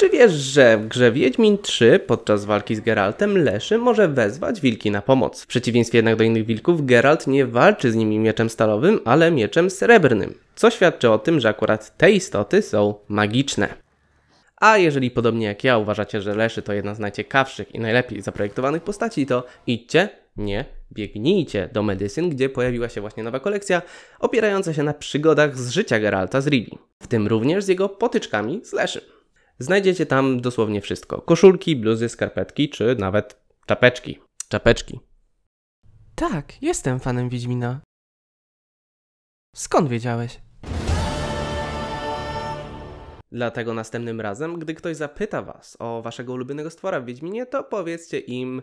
Czy wiesz, że w grze Wiedźmin 3 podczas walki z Geraltem Leszy może wezwać wilki na pomoc? W przeciwieństwie jednak do innych wilków, Geralt nie walczy z nimi mieczem stalowym, ale mieczem srebrnym, co świadczy o tym, że akurat te istoty są magiczne. A jeżeli podobnie jak ja uważacie, że Leszy to jedna z najciekawszych i najlepiej zaprojektowanych postaci, to idźcie, nie biegnijcie do Medycyn, gdzie pojawiła się właśnie nowa kolekcja opierająca się na przygodach z życia Geralta z Rivi, w tym również z jego potyczkami z Leszym. Znajdziecie tam dosłownie wszystko: koszulki, bluzy, skarpetki czy nawet czapeczki. Czapeczki. Tak, jestem fanem Wiedźmina. Skąd wiedziałeś? Dlatego następnym razem, gdy ktoś zapyta was o waszego ulubionego stwora w Wiedźminie, to powiedzcie im